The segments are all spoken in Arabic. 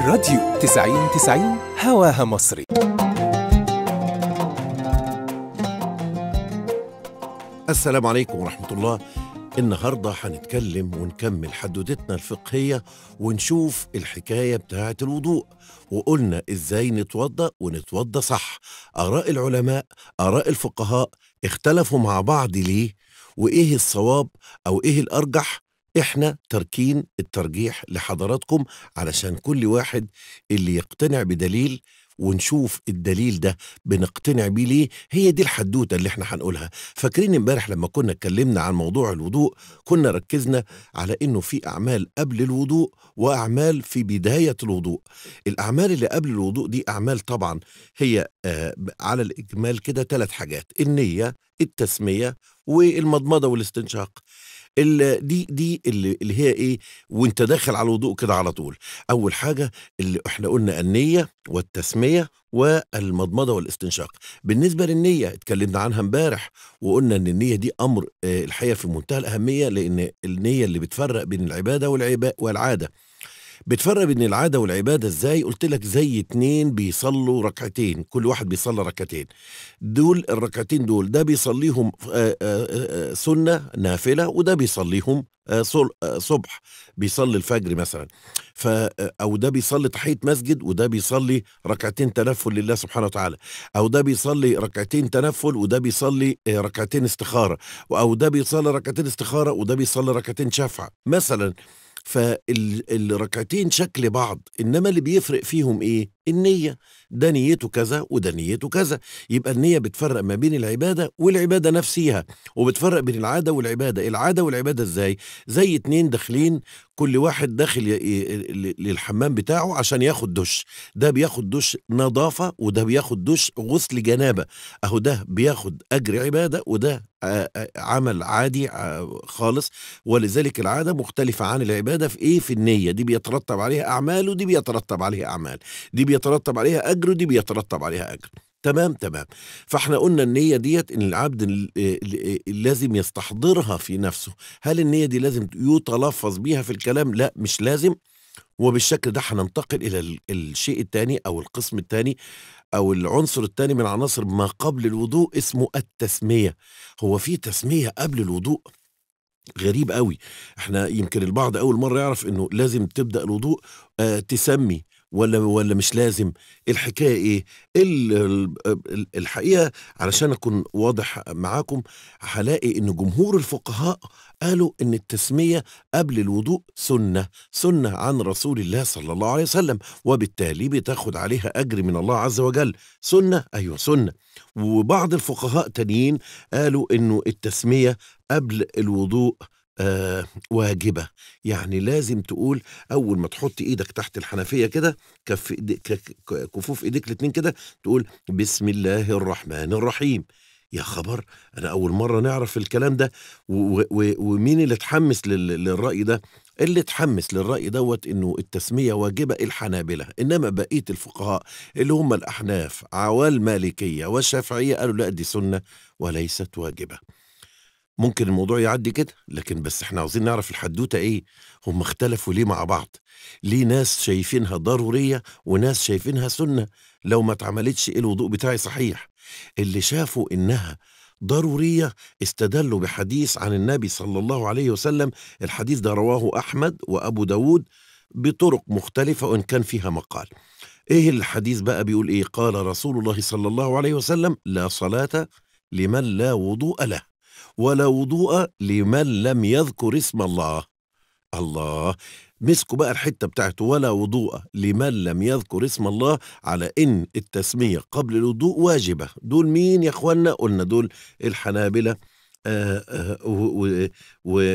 الراديو 90 90 هواها مصري السلام عليكم ورحمة الله النهاردة هنتكلم ونكمل حدوتتنا الفقهية ونشوف الحكاية بتاعة الوضوء وقلنا إزاي نتوضأ ونتوضأ صح آراء العلماء آراء الفقهاء اختلفوا مع بعض ليه وإيه الصواب أو إيه الأرجح احنا تركين الترجيح لحضراتكم علشان كل واحد اللي يقتنع بدليل ونشوف الدليل ده بنقتنع بيه ليه هي دي الحدوته اللي احنا هنقولها فاكرين امبارح لما كنا اتكلمنا عن موضوع الوضوء كنا ركزنا على انه في اعمال قبل الوضوء واعمال في بدايه الوضوء الاعمال اللي قبل الوضوء دي اعمال طبعا هي آه على الاجمال كده ثلاث حاجات النيه التسميه والمضمضه والاستنشاق دي دي اللي, اللي هي ايه وانت داخل على الوضوء كده على طول اول حاجه اللي احنا قلنا النيه والتسميه والمضمضه والاستنشاق بالنسبه للنيه اتكلمنا عنها امبارح وقلنا ان النيه دي امر آه، الحقيقه في منتهى الاهميه لان النيه اللي بتفرق بين العباده والعباده والعاده بتفرق بين العاده والعباده ازاي قلت لك زي اتنين بيصلوا ركعتين كل واحد بيصلى ركعتين دول الركعتين دول ده بيصليهم آه، آه، آه، سنه نافله وده بيصليهم صبح بيصلي الفجر مثلا ف او ده بيصلي تحيه مسجد وده بيصلي ركعتين تنفل لله سبحانه وتعالى او ده بيصلي ركعتين تنفل وده بيصلي ركعتين استخاره او ده بيصلي ركعتين استخاره وده بيصلي ركعتين شفعه مثلا فالركعتين شكل بعض انما اللي بيفرق فيهم ايه النية ده نيته كذا وده نيته كذا يبقى النية بتفرق ما بين العبادة والعبادة نفسيها وبتفرق بين العادة والعبادة العادة والعبادة ازاي زي اتنين داخلين كل واحد داخل للحمام بتاعه عشان ياخد دش ده بياخد دش نظافة وده بياخد دش غسل جنابة اهو ده بياخد اجر عبادة وده عمل عادي خالص ولذلك العادة مختلفة عن العبادة في ايه في النية دي بيترتب عليها اعمال ودي بيترتب عليها اعمال دي بيترتب عليها اجر ودي بيترتب عليها اجر تمام تمام فاحنا قلنا النيه ديت ان العبد لازم يستحضرها في نفسه هل النيه دي لازم يتلفظ بيها في الكلام لا مش لازم وبالشكل ده هننتقل الى الشيء الثاني او القسم الثاني او العنصر الثاني من عناصر ما قبل الوضوء اسمه التسميه هو في تسميه قبل الوضوء غريب قوي احنا يمكن البعض اول مره يعرف انه لازم تبدا الوضوء آه، تسمي ولا ولا مش لازم الحكايه ايه الحقيقه علشان اكون واضح معاكم هلاقي ان جمهور الفقهاء قالوا ان التسميه قبل الوضوء سنه سنه عن رسول الله صلى الله عليه وسلم وبالتالي بتاخد عليها اجر من الله عز وجل سنه ايوه سنه وبعض الفقهاء تانيين قالوا انه التسميه قبل الوضوء آه، واجبة يعني لازم تقول أول ما تحط إيدك تحت الحنفية كده كف كفوف إيديك الاتنين كده تقول بسم الله الرحمن الرحيم يا خبر أنا أول مرة نعرف الكلام ده ومين اللي اتحمس للرأي ده اللي اتحمس للرأي دوت انه التسمية واجبة الحنابلة انما بقية الفقهاء اللي هم الاحناف عوال مالكية والشافعية قالوا لا دي سنة وليست واجبة ممكن الموضوع يعدي كده لكن بس احنا عاوزين نعرف الحدوته ايه هم اختلفوا ليه مع بعض ليه ناس شايفينها ضروريه وناس شايفينها سنه لو ما اتعملتش ايه الوضوء بتاعي صحيح اللي شافوا انها ضروريه استدلوا بحديث عن النبي صلى الله عليه وسلم الحديث ده رواه احمد وابو داود بطرق مختلفه وان كان فيها مقال ايه الحديث بقى بيقول ايه قال رسول الله صلى الله عليه وسلم لا صلاه لمن لا وضوء له ولا وضوء لمن لم يذكر اسم الله الله مسكوا بقى الحتة بتاعته ولا وضوء لمن لم يذكر اسم الله على إن التسمية قبل الوضوء واجبة دول مين يا إخوانا قلنا دول الحنابلة آه آه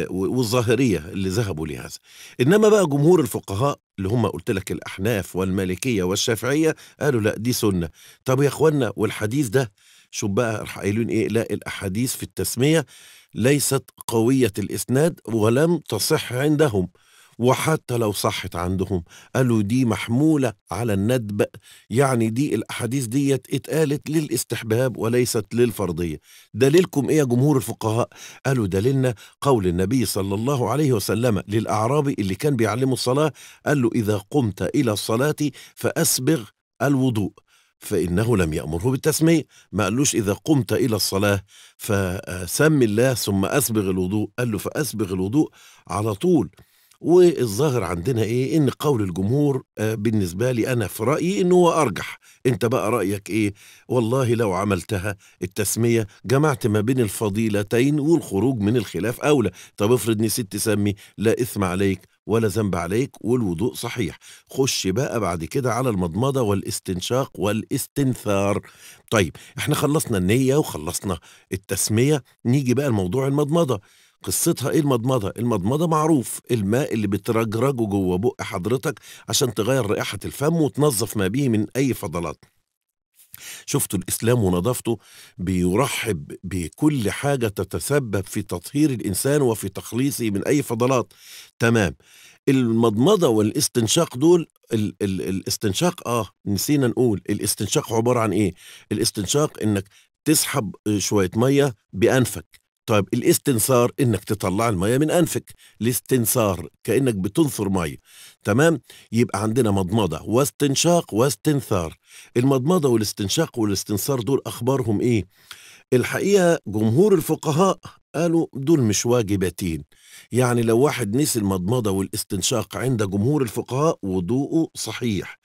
والظاهرية اللي ذهبوا لهذا إنما بقى جمهور الفقهاء اللي هم قلت لك الأحناف والمالكية والشافعية قالوا لا دي سنة طب يا إخوانا والحديث ده شوف بقى قايلين ايه لا الاحاديث في التسميه ليست قويه الاسناد ولم تصح عندهم وحتى لو صحت عندهم قالوا دي محمولة على الندب يعني دي الأحاديث ديت اتقالت للاستحباب وليست للفرضية دليلكم إيه يا جمهور الفقهاء قالوا دليلنا قول النبي صلى الله عليه وسلم للأعرابي اللي كان بيعلمه الصلاة قال له إذا قمت إلى الصلاة فأسبغ الوضوء فإنه لم يأمره بالتسمية ما قالوش إذا قمت إلى الصلاة فسم الله ثم أسبغ الوضوء قال له فأسبغ الوضوء على طول والظاهر عندنا ايه ان قول الجمهور آه، بالنسبه لي انا في رايي انه هو ارجح انت بقى رايك ايه والله لو عملتها التسميه جمعت ما بين الفضيلتين والخروج من الخلاف اولى طب افرض نسيت تسمي لا اثم عليك ولا ذنب عليك والوضوء صحيح خش بقى بعد كده على المضمضة والاستنشاق والاستنثار طيب احنا خلصنا النية وخلصنا التسمية نيجي بقى لموضوع المضمضة قصتها ايه المضمضه؟ المضمضه معروف الماء اللي بترجرجه جوه بق حضرتك عشان تغير رائحه الفم وتنظف ما به من اي فضلات. شفتوا الإسلام ونظافته بيرحب بكل حاجة تتسبب في تطهير الإنسان وفي تخليصه من أي فضلات تمام المضمضة والاستنشاق دول ال ال الاستنشاق آه نسينا نقول الاستنشاق عبارة عن إيه؟ الاستنشاق إنك تسحب شوية مية بأنفك طيب الاستنثار انك تطلع الميه من انفك الاستنثار كانك بتنثر ميه تمام يبقى عندنا مضمضه واستنشاق واستنثار المضمضه والاستنشاق والاستنثار دول اخبارهم ايه الحقيقه جمهور الفقهاء قالوا دول مش واجبتين يعني لو واحد نسي المضمضه والاستنشاق عند جمهور الفقهاء وضوءه صحيح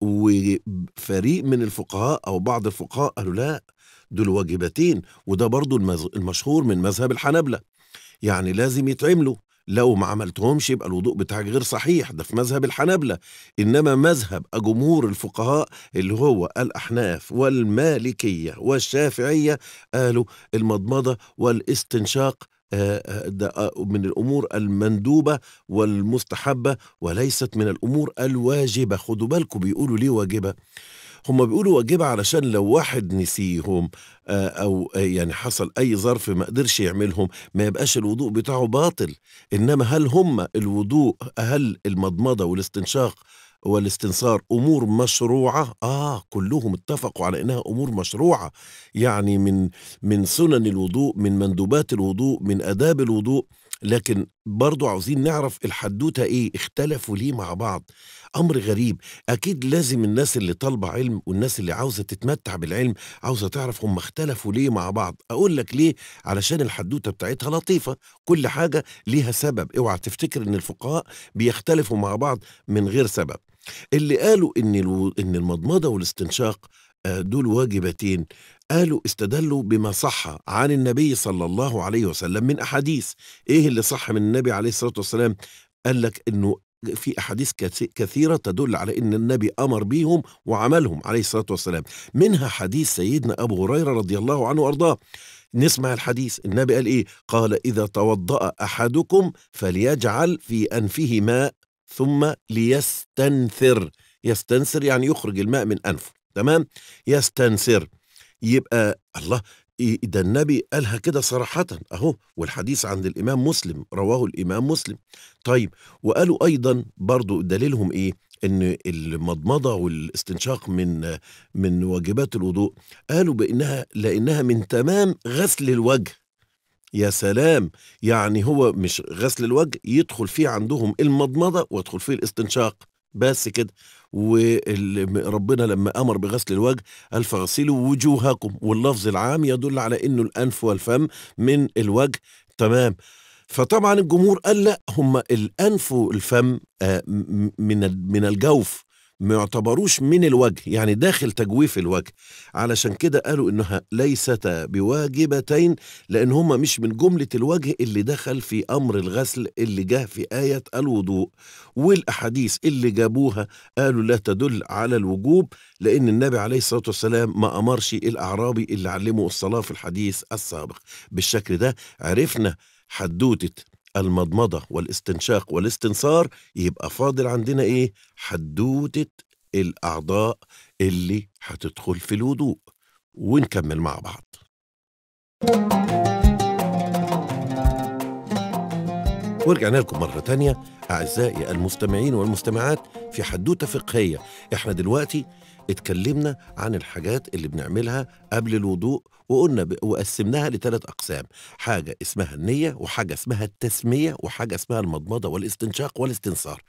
وفريق من الفقهاء او بعض الفقهاء قالوا لا دول واجبتين وده برضو المشهور من مذهب الحنابلة يعني لازم يتعملوا لو ما عملتهمش يبقى الوضوء بتاعك غير صحيح ده في مذهب الحنابلة إنما مذهب جمهور الفقهاء اللي هو الأحناف والمالكية والشافعية قالوا المضمضة والاستنشاق آه، آه، ده آه، من الأمور المندوبة والمستحبة وليست من الأمور الواجبة خدوا بالكم بيقولوا ليه واجبة هم بيقولوا واجبة علشان لو واحد نسيهم آه، او آه، يعني حصل اي ظرف ما قدرش يعملهم ما يبقاش الوضوء بتاعه باطل انما هل هم الوضوء هل المضمضه والاستنشاق والاستنصار امور مشروعه اه كلهم اتفقوا على انها امور مشروعه يعني من من سنن الوضوء من مندوبات الوضوء من اداب الوضوء لكن برضو عاوزين نعرف الحدوتة إيه اختلفوا ليه مع بعض أمر غريب أكيد لازم الناس اللي طالبة علم والناس اللي عاوزة تتمتع بالعلم عاوزة تعرف هم اختلفوا ليه مع بعض أقول لك ليه علشان الحدوتة بتاعتها لطيفة كل حاجة ليها سبب اوعى تفتكر إن الفقهاء بيختلفوا مع بعض من غير سبب اللي قالوا إن, الو... إن المضمضة والاستنشاق دول واجبتين قالوا استدلوا بما صح عن النبي صلى الله عليه وسلم من أحاديث إيه اللي صح من النبي عليه الصلاة والسلام قال لك أنه في أحاديث كثيرة تدل على أن النبي أمر بيهم وعملهم عليه الصلاة والسلام منها حديث سيدنا أبو هريرة رضي الله عنه وأرضاه نسمع الحديث النبي قال إيه قال إذا توضأ أحدكم فليجعل في أنفه ماء ثم ليستنثر يستنثر يعني يخرج الماء من أنفه تمام يستنسر يبقى الله ده النبي قالها كده صراحة أهو والحديث عند الإمام مسلم رواه الإمام مسلم طيب وقالوا أيضا برضو دليلهم إيه ان المضمضه والاستنشاق من من واجبات الوضوء قالوا بانها لانها من تمام غسل الوجه يا سلام يعني هو مش غسل الوجه يدخل فيه عندهم المضمضه ويدخل فيه الاستنشاق بس كده وربنا لما امر بغسل الوجه قال فاغسلوا وجوهكم واللفظ العام يدل على انه الانف والفم من الوجه تمام فطبعا الجمهور قال لا هم الانف والفم آه، من من الجوف ما يعتبروش من الوجه يعني داخل تجويف الوجه علشان كده قالوا انها ليستا بواجبتين لان هما مش من جمله الوجه اللي دخل في امر الغسل اللي جه في ايه الوضوء والاحاديث اللي جابوها قالوا لا تدل على الوجوب لان النبي عليه الصلاه والسلام ما امرش الاعرابي اللي علمه الصلاه في الحديث السابق بالشكل ده عرفنا حدوته المضمضة والاستنشاق والاستنصار يبقى فاضل عندنا إيه؟ حدوتة الأعضاء اللي هتدخل في الوضوء ونكمل مع بعض ورجعنا لكم مرة تانية أعزائي المستمعين والمستمعات في حدوتة فقهية احنا دلوقتي اتكلمنا عن الحاجات اللي بنعملها قبل الوضوء وقلنا ب... وقسمناها لثلاث اقسام حاجه اسمها النيه وحاجه اسمها التسميه وحاجه اسمها المضمضه والاستنشاق والاستنصار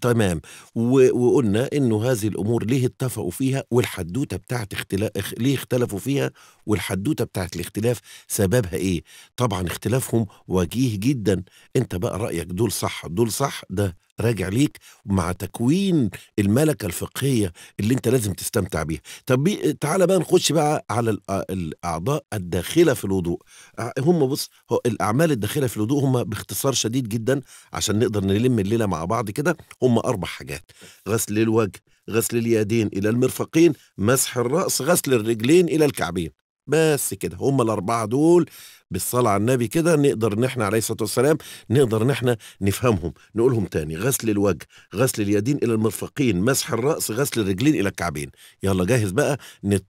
تمام و... وقلنا انه هذه الامور ليه اتفقوا فيها والحدوته بتاعت اختلاف ليه اختلفوا فيها والحدوته بتاعت الاختلاف سببها ايه طبعا اختلافهم وجيه جدا انت بقى رايك دول صح دول صح ده راجع ليك مع تكوين الملكة الفقهية اللي انت لازم تستمتع بيها طب بي تعالى بقى نخش بقى على آه، الأعضاء الداخلة في الوضوء آه، هم بص هو الأعمال الداخلة في الوضوء هم باختصار شديد جدا عشان نقدر نلم الليلة مع بعض كده هم أربع حاجات غسل الوجه غسل اليدين إلى المرفقين مسح الرأس غسل الرجلين إلى الكعبين بس كده هم الأربعة دول بالصلاة على النبي كده نقدر ان احنا عليه الصلاة والسلام نقدر ان احنا نفهمهم نقولهم تاني غسل الوجه غسل اليدين الى المرفقين مسح الرأس غسل الرجلين الى الكعبين يلا جاهز بقى نت...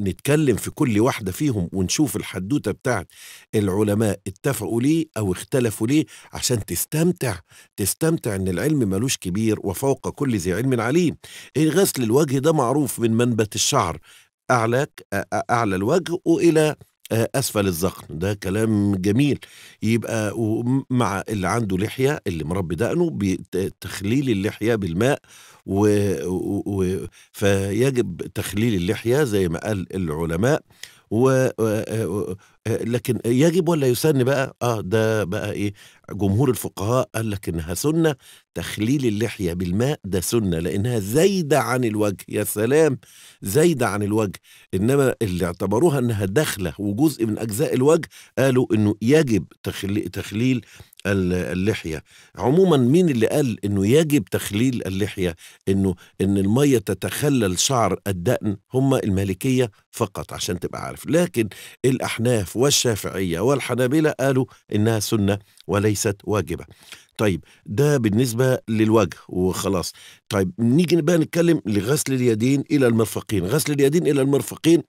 نتكلم في كل واحدة فيهم ونشوف الحدوتة بتاعت العلماء اتفقوا ليه او اختلفوا ليه عشان تستمتع تستمتع ان العلم ملوش كبير وفوق كل ذي علم عليم غسل الوجه ده معروف من منبت الشعر أعلى أعلى الوجه وإلى آه، اسفل الذقن ده كلام جميل يبقى مع اللي عنده لحيه اللي مربي دقنه بتخليل اللحيه بالماء و... و... فيجب تخليل اللحيه زي ما قال العلماء و... آه، آه، لكن يجب ولا يسن بقى اه ده بقى ايه جمهور الفقهاء قال لك انها سنه تخليل اللحيه بالماء ده سنه لانها زايده عن الوجه يا سلام زايده عن الوجه انما اللي اعتبروها انها داخله وجزء من اجزاء الوجه قالوا انه يجب تخلي تخليل اللحيه عموما مين اللي قال انه يجب تخليل اللحيه انه ان الميه تتخلل شعر الدقن هم المالكيه فقط عشان تبقى عارف لكن الاحناف والشافعيه والحنابله قالوا انها سنه وليست واجبة طيب ده بالنسبة للوجه وخلاص طيب نيجي بقى نتكلم لغسل اليدين إلى المرفقين غسل اليدين إلى المرفقين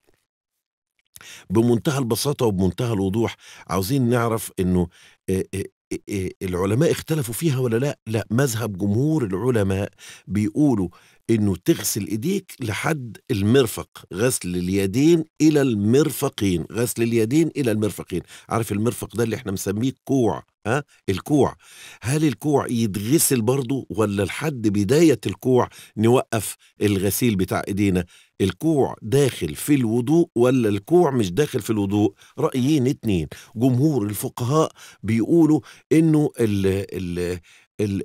بمنتهى البساطة وبمنتهى الوضوح عاوزين نعرف أنه العلماء اختلفوا فيها ولا لا لا مذهب جمهور العلماء بيقولوا انه تغسل ايديك لحد المرفق غسل اليدين الى المرفقين غسل اليدين الى المرفقين عارف المرفق ده اللي احنا مسميه كوع ها الكوع هل الكوع يتغسل برضه ولا لحد بدايه الكوع نوقف الغسيل بتاع ايدينا الكوع داخل في الوضوء ولا الكوع مش داخل في الوضوء رايين اتنين جمهور الفقهاء بيقولوا انه ال ال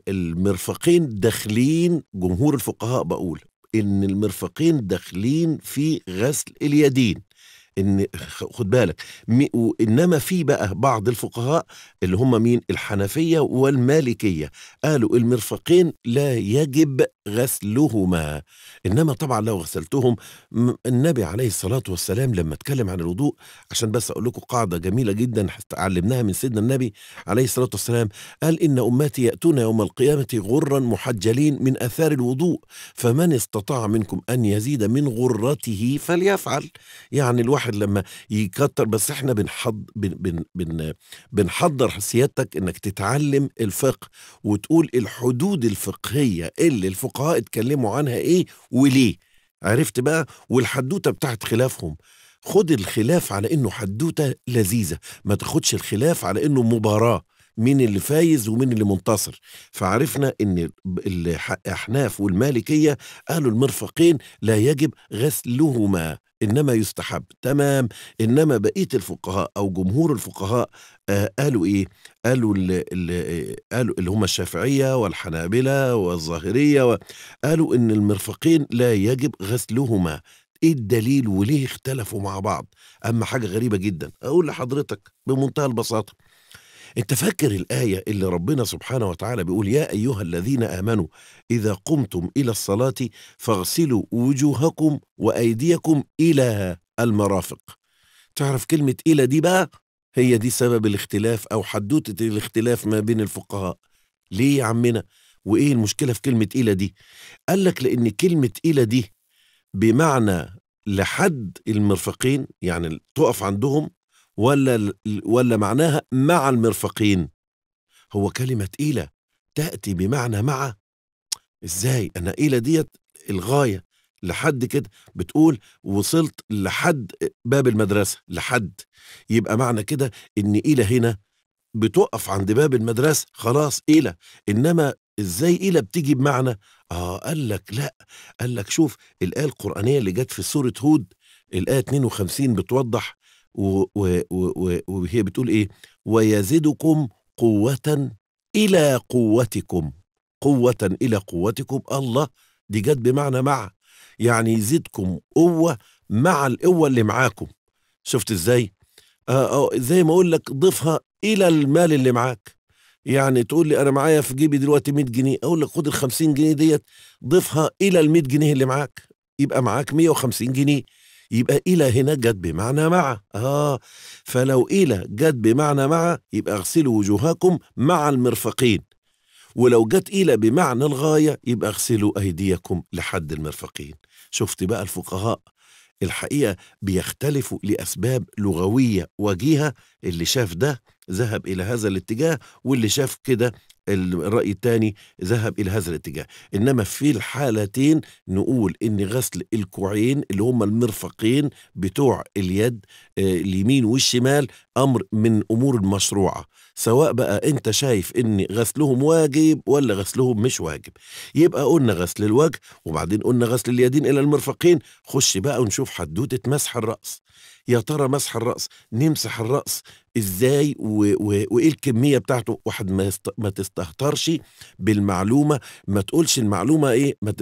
المرفقين داخلين جمهور الفقهاء بقول ان المرفقين داخلين في غسل اليدين ان خد بالك انما في بقى بعض الفقهاء اللي هم مين الحنفيه والمالكيه قالوا المرفقين لا يجب غسلهما إنما طبعا لو غسلتهم النبي عليه الصلاة والسلام لما اتكلم عن الوضوء عشان بس أقول لكم قاعدة جميلة جدا علمناها من سيدنا النبي عليه الصلاة والسلام قال إن أمتي يأتون يوم القيامة غرا محجلين من أثار الوضوء فمن استطاع منكم أن يزيد من غرته فليفعل يعني الواحد لما يكتر بس احنا بنحض بن بن بن بنحضر سيادتك انك تتعلم الفقه وتقول الحدود الفقهيه اللي الفقهاء الفقهاء اتكلموا عنها ايه وليه عرفت بقى والحدوته بتاعت خلافهم خد الخلاف على انه حدوته لذيذه ما تاخدش الخلاف على انه مباراه مين اللي فايز ومين اللي منتصر فعرفنا ان الاحناف والمالكيه قالوا المرفقين لا يجب غسلهما انما يستحب تمام انما بقيه الفقهاء او جمهور الفقهاء آه قالوا ايه قالوا اللي, اللي آه، قالوا اللي هم الشافعيه والحنابله والظاهريه و... قالوا ان المرفقين لا يجب غسلهما ايه الدليل وليه اختلفوا مع بعض اما حاجه غريبه جدا اقول لحضرتك بمنتهى البساطه انت فاكر الآية اللي ربنا سبحانه وتعالى بيقول يا أيها الذين آمنوا إذا قمتم إلى الصلاة فاغسلوا وجوهكم وأيديكم إلى المرافق تعرف كلمة إلى دي بقى هي دي سبب الاختلاف أو حدوتة الاختلاف ما بين الفقهاء ليه يا عمنا وإيه المشكلة في كلمة إلى دي قال لك لأن كلمة إلى دي بمعنى لحد المرفقين يعني تقف عندهم ولا ولا معناها مع المرفقين هو كلمة تقيلة تأتي بمعنى مع ازاي انا قيلة ديت الغاية لحد كده بتقول وصلت لحد باب المدرسة لحد يبقى معنى كده ان قيلة هنا بتقف عند باب المدرسة خلاص قيلة انما ازاي قيلة بتيجي بمعنى اه قال لك لا قال لك شوف الآية القرآنية اللي جت في سورة هود الآية 52 بتوضح وهي بتقول ايه ويزدكم قوة إلى قوتكم قوة إلى قوتكم الله دي جت بمعنى مع يعني يزيدكم قوة مع القوة اللي معاكم شفت ازاي آه،, آه زي ما اقول لك ضيفها الى المال اللي معاك يعني تقول لي انا معايا في جيبي دلوقتي 100 جنيه اقول لك خد ال 50 جنيه ديت ضيفها الى ال 100 جنيه اللي معاك يبقى معاك 150 جنيه يبقى إلى هنا جت بمعنى مع آه فلو إلى جت بمعنى مع يبقى اغسلوا وجوهكم مع المرفقين ولو جت إلى بمعنى الغاية يبقى اغسلوا أيديكم لحد المرفقين شفت بقى الفقهاء الحقيقة بيختلفوا لأسباب لغوية وجيهة اللي شاف ده ذهب إلى هذا الاتجاه واللي شاف كده الرأي الثاني ذهب إلى هذا الاتجاه إنما في الحالتين نقول إن غسل الكوعين اللي هم المرفقين بتوع اليد آه، اليمين والشمال أمر من أمور المشروعة سواء بقى أنت شايف إن غسلهم واجب ولا غسلهم مش واجب يبقى قلنا غسل الوجه وبعدين قلنا غسل اليدين إلى المرفقين خش بقى ونشوف حدوتة مسح الرأس يا ترى مسح الرأس نمسح الرأس ازاي وايه الكميه بتاعته واحد ما يست... ما تستهترش بالمعلومه ما تقولش المعلومه ايه ما ت...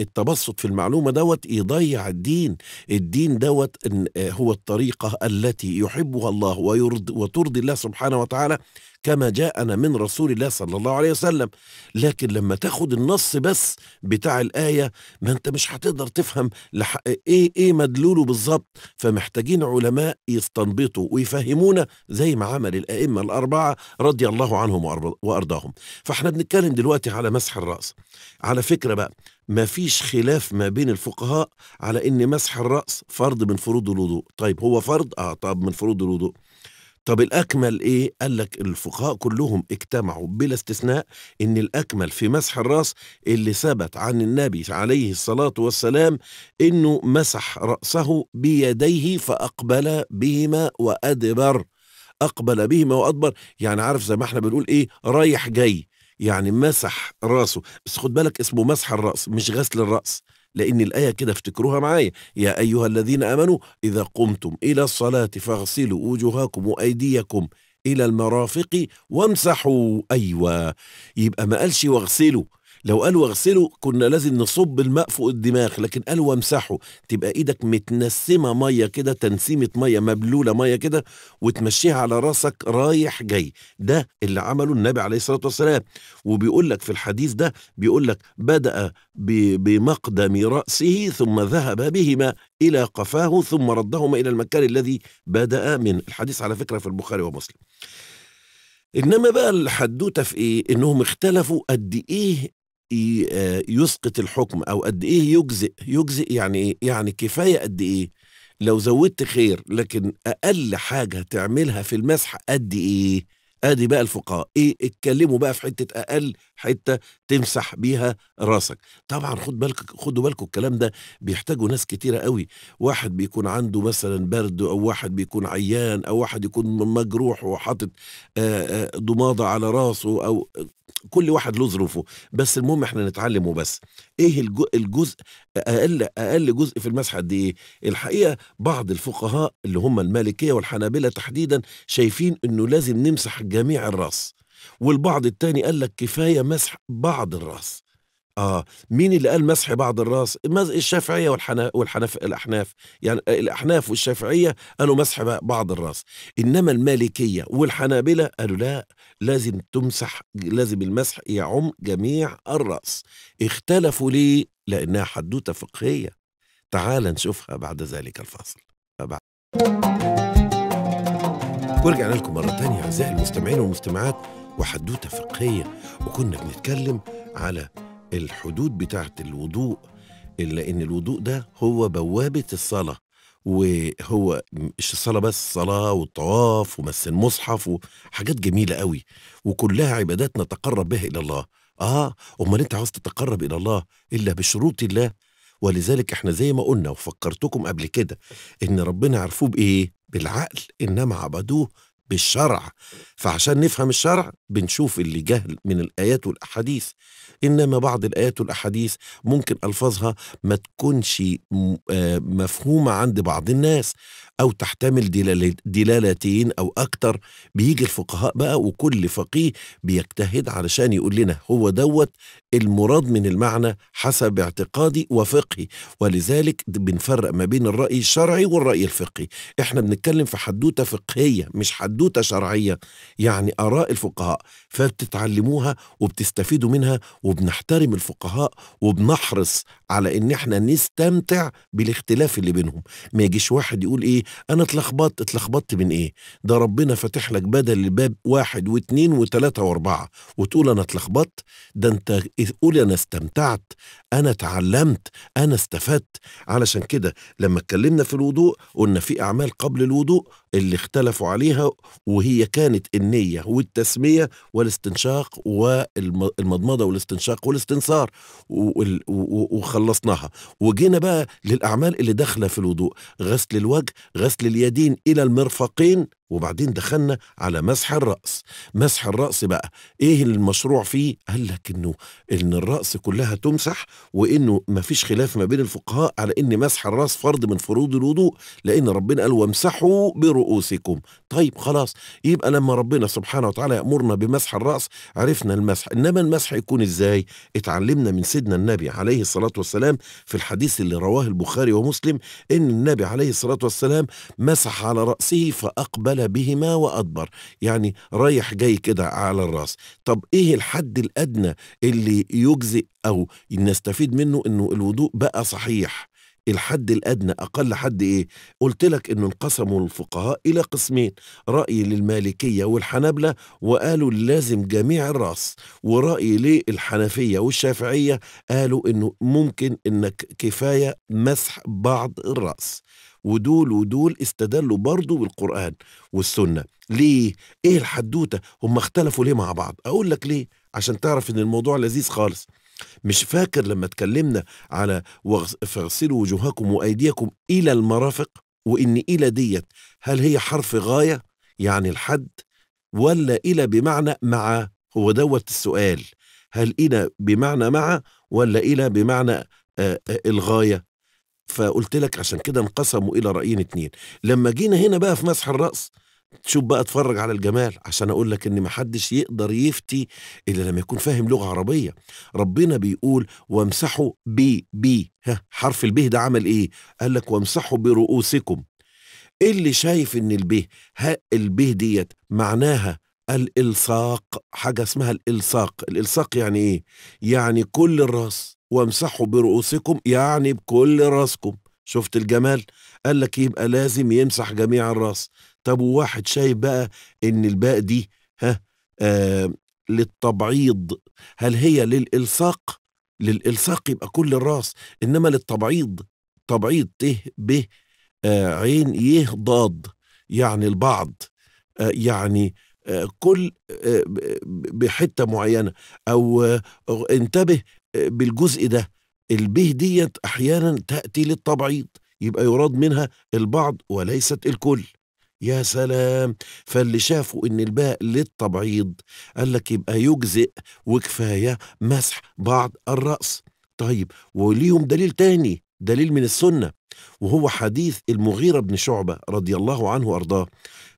التبسط في المعلومه دوت يضيع الدين الدين دوت هو الطريقه التي يحبها الله ويرضي وترضي الله سبحانه وتعالى كما جاءنا من رسول الله صلى الله عليه وسلم لكن لما تاخد النص بس بتاع الآية ما انت مش هتقدر تفهم لحق ايه ايه مدلوله بالظبط فمحتاجين علماء يستنبطوا ويفهمونا زي ما عمل الأئمة الأربعة رضي الله عنهم وأرضاهم فاحنا بنتكلم دلوقتي على مسح الرأس على فكرة بقى ما فيش خلاف ما بين الفقهاء على ان مسح الرأس فرض من فروض الوضوء طيب هو فرض اه طب من فروض الوضوء طب الأكمل إيه؟ قال لك الفقهاء كلهم اجتمعوا بلا استثناء إن الأكمل في مسح الرأس اللي ثبت عن النبي عليه الصلاة والسلام إنه مسح رأسه بيديه فأقبل بهما وأدبر أقبل بهما وأدبر يعني عارف زي ما احنا بنقول إيه رايح جاي يعني مسح راسه بس خد بالك اسمه مسح الراس مش غسل الراس لأن الآية كده افتكروها معايا يا أيها الذين آمنوا إذا قمتم إلى الصلاة فاغسلوا وجوهكم وأيديكم إلى المرافق وامسحوا أيوة يبقى ما قالش واغسلوا لو قالوا اغسله كنا لازم نصب الماء فوق الدماغ لكن قالوا امسحه تبقى ايدك متنسمه ميه كده تنسيمه ميه مبلوله ميه كده وتمشيها على راسك رايح جاي ده اللي عمله النبي عليه الصلاه والسلام وبيقول لك في الحديث ده بيقول لك بدا بمقدم راسه ثم ذهب بهما الى قفاه ثم ردهما الى المكان الذي بدا من الحديث على فكره في البخاري ومسلم انما بقى الحدوته في ايه انهم اختلفوا قد ايه آه، يسقط الحكم او قد ايه يجزئ يجزئ يعني ايه يعني كفايه قد ايه لو زودت خير لكن اقل حاجه تعملها في المسح قد ايه ادي بقى الفقهاء ايه اتكلموا بقى في حته اقل حته تمسح بيها راسك طبعا خد بالك خدوا بالكم الكلام ده بيحتاجوا ناس كتيره قوي واحد بيكون عنده مثلا برد او واحد بيكون عيان او واحد يكون مجروح وحاطط آه، آه، ضماده على راسه او كل واحد له ظروفه بس المهم احنا نتعلم وبس ايه الجزء اقل اقل جزء في المسح قد ايه الحقيقه بعض الفقهاء اللي هم المالكيه والحنابله تحديدا شايفين انه لازم نمسح جميع الراس والبعض التاني قال لك كفايه مسح بعض الراس اه مين اللي قال مسح بعض الراس الشافعيه والحنا والحنف الاحناف يعني الاحناف والشافعيه قالوا مسح بعض الراس انما المالكيه والحنابله قالوا لا لازم تمسح لازم المسح يعم جميع الراس اختلفوا ليه لانها حدوته فقهيه تعال نشوفها بعد ذلك الفاصل ورجعنا لكم مرة تانية أعزائي المستمعين والمستمعات وحدوتة فقهية وكنا بنتكلم على الحدود بتاعت الوضوء إلا إن الوضوء ده هو بوابه الصلاه وهو مش الصلاة بس الصلاة والطواف ومس المصحف وحاجات جميلة قوي وكلها عبادات نتقرب بها إلى الله آه أمال أنت عاوز تتقرب إلى الله إلا بشروط الله ولذلك احنا زي ما قلنا وفكرتكم قبل كده إن ربنا عرفوه بإيه؟ بالعقل إنما عبدوه بالشرع فعشان نفهم الشرع بنشوف اللي جهل من الآيات والأحاديث إنما بعض الآيات والأحاديث ممكن ألفاظها ما تكونش آه، مفهومة عند بعض الناس أو تحتمل دلالتين أو أكتر بيجي الفقهاء بقى وكل فقيه بيجتهد علشان يقول لنا هو دوت المراد من المعنى حسب اعتقادي وفقهي ولذلك بنفرق ما بين الرأي الشرعي والرأي الفقهي احنا بنتكلم في حدوتة فقهية مش حدوتة شرعية يعني آراء الفقهاء فبتتعلموها وبتستفيدوا منها وبنحترم الفقهاء وبنحرص على ان احنا نستمتع بالاختلاف اللي بينهم ما يجيش واحد يقول ايه انا اتلخبطت اتلخبطت من ايه ده ربنا فتح لك بدل الباب واحد واثنين وتلاتة واربعة وتقول انا اتلخبطت ده انت قول انا استمتعت انا اتعلمت انا استفدت علشان كده لما اتكلمنا في الوضوء قلنا في اعمال قبل الوضوء اللي اختلفوا عليها وهي كانت النية والتسمية والاستنشاق والمضمضة والاستنشاق والاستنصار وخلصناها وجينا بقى للأعمال اللي داخلة في الوضوء غسل الوجه غسل اليدين إلى المرفقين وبعدين دخلنا على مسح الرأس مسح الرأس بقى ايه المشروع فيه قال لك انه ان الرأس كلها تمسح وانه مفيش خلاف ما بين الفقهاء على ان مسح الرأس فرض من فروض الوضوء لان ربنا قال وامسحوا برؤوسكم طيب خلاص يبقى لما ربنا سبحانه وتعالى يأمرنا بمسح الرأس عرفنا المسح انما المسح يكون ازاي اتعلمنا من سيدنا النبي عليه الصلاة والسلام في الحديث اللي رواه البخاري ومسلم ان النبي عليه الصلاة والسلام مسح على رأسه فأقبل تعالى بهما وأدبر يعني رايح جاي كده على الراس طب إيه الحد الأدنى اللي يجزئ أو نستفيد منه أنه الوضوء بقى صحيح الحد الأدنى أقل حد إيه؟ قلت لك إنه انقسموا الفقهاء إلى قسمين رأي للمالكية والحنابلة وقالوا لازم جميع الرأس ورأي للحنفية والشافعية قالوا إنه ممكن إنك كفاية مسح بعض الرأس ودول ودول استدلوا برضه بالقرآن والسنة ليه؟ إيه الحدوتة؟ هم اختلفوا ليه مع بعض؟ أقول لك ليه؟ عشان تعرف إن الموضوع لذيذ خالص مش فاكر لما اتكلمنا على فاغسلوا وجوهكم وأيديكم إلى المرافق وإن إلى ديت هل هي حرف غاية يعني الحد ولا إلى بمعنى مع هو دوت السؤال هل إلى بمعنى مع ولا إلى بمعنى آآ آآ الغاية فقلت لك عشان كده انقسموا الى رايين اتنين لما جينا هنا بقى في مسح الراس تشوف بقى اتفرج على الجمال عشان اقول لك ان محدش يقدر يفتي الا لما يكون فاهم لغه عربيه ربنا بيقول وامسحوا بي بي ها حرف البيه ده عمل ايه قال لك وامسحوا برؤوسكم اللي شايف ان البيه ها البيه ديت معناها الالصاق حاجه اسمها الالصاق الالصاق يعني ايه يعني كل الراس وامسحوا برؤوسكم يعني بكل راسكم شفت الجمال قال لك يبقى لازم يمسح جميع الراس طب وواحد شايف بقى ان الباء دي ها آه للتبعيض هل هي للالصاق للالصاق يبقى كل الراس انما للتبعيض تبعيض ت ب آه عين ي ضاد يعني البعض آه يعني آه، كل آه، بحته معينه او آه، انتبه بالجزء ده البه ديت أحيانا تأتي للتبعيض يبقى يراد منها البعض وليست الكل يا سلام فاللي شافوا ان الباء للتبعيض قال لك يبقى يجزئ وكفايه مسح بعض الراس طيب وليهم دليل تاني دليل من السنه وهو حديث المغيره بن شعبه رضي الله عنه وارضاه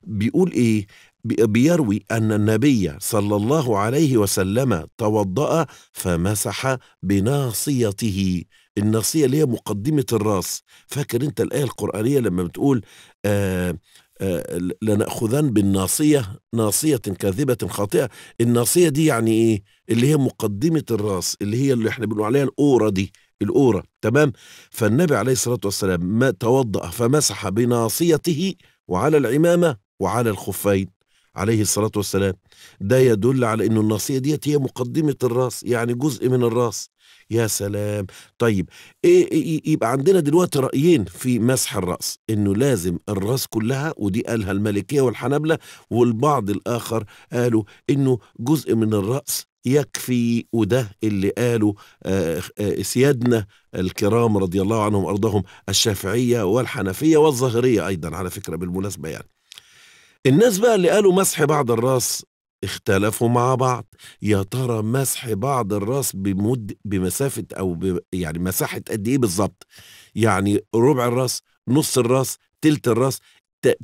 بيقول ايه بيروي أن النبي صلى الله عليه وسلم توضأ فمسح بناصيته الناصية اللي هي مقدمة الراس فاكر أنت الآية القرآنية لما بتقول آه آه لنأخذن بالناصية ناصية كاذبة خاطئة الناصية دي يعني إيه اللي هي مقدمة الراس اللي هي اللي احنا بنقول عليها الأورة دي الأورة تمام فالنبي عليه الصلاة والسلام ما توضأ فمسح بناصيته وعلى العمامة وعلى الخفين عليه الصلاة والسلام ده يدل على أن الناصية ديت هي مقدمة الراس يعني جزء من الراس يا سلام طيب إيه،, إيه،, إيه،, إيه يبقى عندنا دلوقتي رأيين في مسح الرأس أنه لازم الراس كلها ودي قالها الملكية والحنبلة والبعض الآخر قالوا أنه جزء من الرأس يكفي وده اللي قاله آه، آه، سيادنا الكرام رضي الله عنهم أرضهم الشافعية والحنفية والظاهرية أيضا على فكرة بالمناسبة يعني الناس بقى اللي قالوا مسح بعض الراس اختلفوا مع بعض يا ترى مسح بعض الراس بمد بمسافة أو ب... يعني مساحة قد إيه بالظبط يعني ربع الراس نص الراس تلت الراس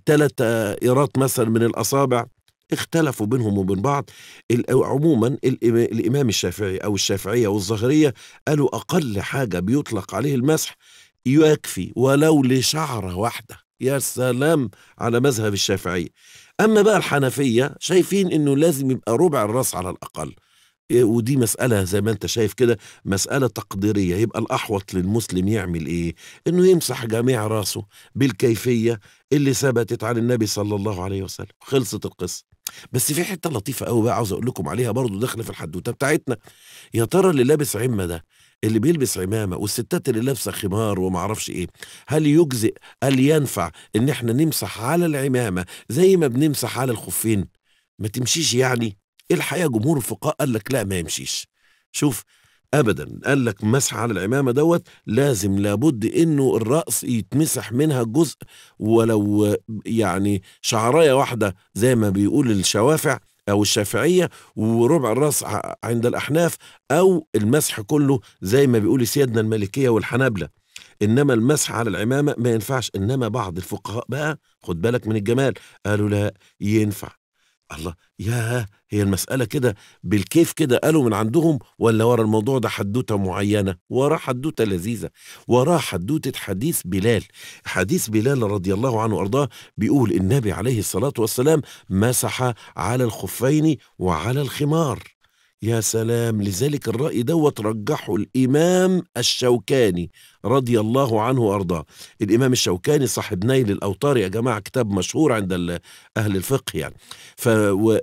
تلت إيرات مثلا من الأصابع اختلفوا بينهم وبين بعض عموما الإمام الشافعي أو الشافعية والظاهرية قالوا أقل حاجة بيطلق عليه المسح يكفي ولو لشعرة واحدة يا سلام على مذهب الشافعية أما بقى الحنفية شايفين أنه لازم يبقى ربع الرأس على الأقل إيه، ودي مسألة زي ما انت شايف كده مسألة تقديرية يبقى الأحوط للمسلم يعمل ايه انه يمسح جميع راسه بالكيفية اللي ثبتت عن النبي صلى الله عليه وسلم خلصت القصة بس في حتة لطيفة قوي بقى عاوز اقول لكم عليها برضو داخلة في الحدوتة بتاعتنا يا ترى اللي لابس عمة ده اللي بيلبس عمامه والستات اللي لابسه خمار وما اعرفش ايه هل يجزئ هل ينفع ان احنا نمسح على العمامه زي ما بنمسح على الخفين ما تمشيش يعني إيه الحقيقه جمهور الفقهاء قال لك لا ما يمشيش شوف ابدا قال لك مسح على العمامه دوت لازم لابد انه الراس يتمسح منها جزء ولو يعني شعرايه واحده زي ما بيقول الشوافع أو الشافعية وربع الراس عند الأحناف أو المسح كله زي ما بيقول سيادنا المالكية والحنابلة إنما المسح على العمامة ما ينفعش إنما بعض الفقهاء بقى خد بالك من الجمال قالوا لا ينفع الله يا هي المسألة كده بالكيف كده قالوا من عندهم ولا ورا الموضوع ده حدوتة معينة وراه حدوتة لذيذة وراه حدوتة حديث بلال حديث بلال رضي الله عنه وأرضاه بيقول النبي عليه الصلاة والسلام مسح على الخفين وعلى الخمار يا سلام لذلك الرأي دوت رجحه الإمام الشوكاني رضي الله عنه وأرضاه الإمام الشوكاني صاحب نيل الأوطار يا جماعة كتاب مشهور عند أهل الفقه يعني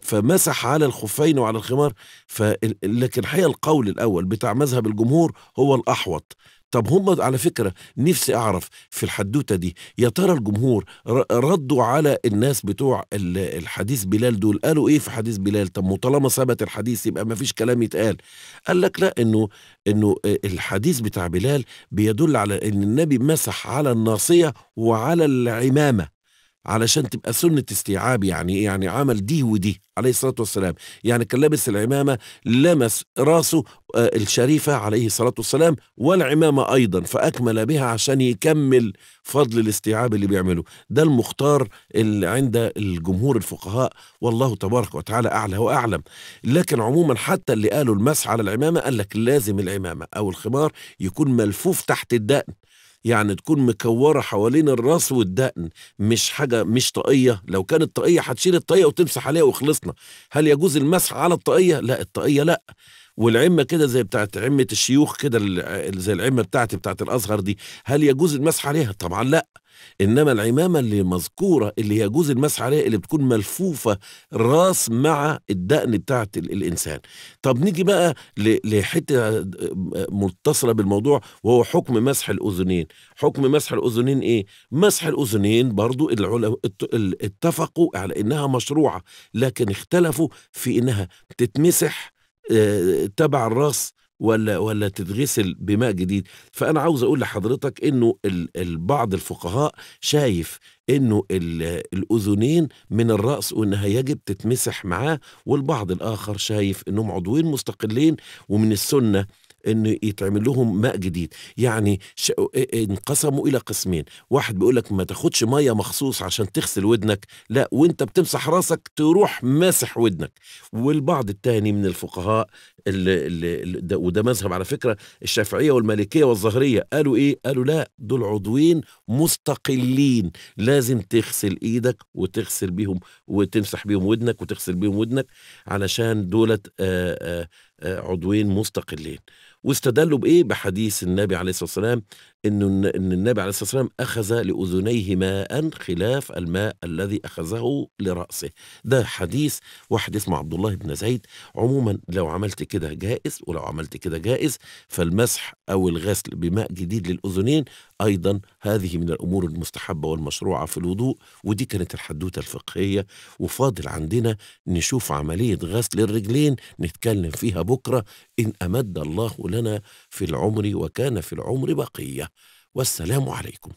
فمسح على الخفين وعلى الخمار ف... لكن حقيقة القول الأول بتاع مذهب الجمهور هو الأحوط طب هم على فكرة نفسي أعرف في الحدوتة دي يا ترى الجمهور ردوا على الناس بتوع الحديث بلال دول قالوا إيه في حديث بلال طب طالما ثبت الحديث يبقى ما فيش كلام يتقال قال لك لا إنه إنه الحديث بتاع بلال بيدل على إن النبي مسح على الناصية وعلى العمامة علشان تبقى سنة استيعاب يعني إيه يعني عمل دي ودي عليه الصلاة والسلام يعني كان لابس العمامة لمس راسه آه، الشريفة عليه الصلاة والسلام والعمامة أيضا فأكمل بها عشان يكمل فضل الاستيعاب اللي بيعمله ده المختار اللي عند الجمهور الفقهاء والله تبارك وتعالى أعلى وأعلم لكن عموما حتى اللي قالوا المسح على العمامة قال لك لازم العمامة أو الخمار يكون ملفوف تحت الدقن يعني تكون مكوره حوالين الراس والدقن مش حاجه مش طاقيه لو كانت طاقيه هتشيل الطاقيه وتمسح عليها وخلصنا هل يجوز المسح على الطاقيه لا الطاقيه لا والعمه كده زي بتاعت عمه الشيوخ كده زي العمه بتاعتي بتاعت الازهر دي هل يجوز المسح عليها طبعا لا انما العمامه اللي مذكوره اللي يجوز المسح عليها اللي بتكون ملفوفه راس مع الدقن بتاعت الانسان طب نيجي بقى لحته آه، متصله بالموضوع وهو حكم مسح الاذنين حكم مسح الاذنين ايه مسح الاذنين برضو العلماء اتفقوا على انها مشروعه لكن اختلفوا في انها تتمسح آه، تبع الراس ولا ولا تتغسل بماء جديد فانا عاوز اقول لحضرتك انه بعض الفقهاء شايف انه الاذنين من الراس وانها يجب تتمسح معاه والبعض الاخر شايف انهم عضوين مستقلين ومن السنه ان يتعمل لهم ماء جديد يعني ش... انقسموا الى قسمين واحد بيقول لك ما تاخدش ميه مخصوص عشان تغسل ودنك لا وانت بتمسح راسك تروح ماسح ودنك والبعض التاني من الفقهاء اللي اللي ده وده مذهب على فكره الشافعيه والمالكيه والظهريه قالوا ايه قالوا لا دول عضوين مستقلين لازم تغسل ايدك وتغسل بيهم وتمسح بيهم ودنك وتغسل بيهم ودنك علشان دولت آه، آه، آه، عضوين مستقلين واستدلوا بايه بحديث النبي عليه الصلاه والسلام انه ان النبي عليه الصلاه والسلام اخذ لاذنيه ماء خلاف الماء الذي اخذه لراسه ده حديث واحد اسمه عبد الله بن زيد عموما لو عملت كده جائز ولو عملت كده جائز فالمسح او الغسل بماء جديد للاذنين ايضا هذه من الامور المستحبه والمشروعه في الوضوء ودي كانت الحدوته الفقهيه وفاضل عندنا نشوف عمليه غسل الرجلين نتكلم فيها بكره إن أمد الله لنا في العمر وكان في العمر بقية والسلام عليكم